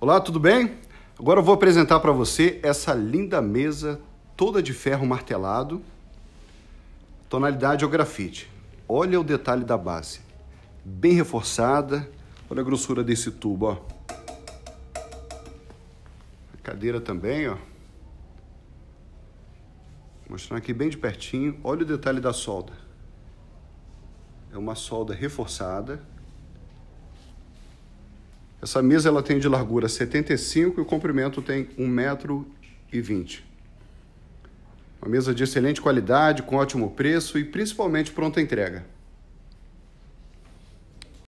Olá, tudo bem? Agora eu vou apresentar para você essa linda mesa toda de ferro martelado, tonalidade é o grafite. Olha o detalhe da base, bem reforçada. Olha a grossura desse tubo, ó. A cadeira também, ó. Mostrando aqui bem de pertinho. Olha o detalhe da solda. É uma solda reforçada. Essa mesa ela tem de largura 75 e o comprimento tem 1,20m. Uma mesa de excelente qualidade, com ótimo preço e principalmente pronta entrega.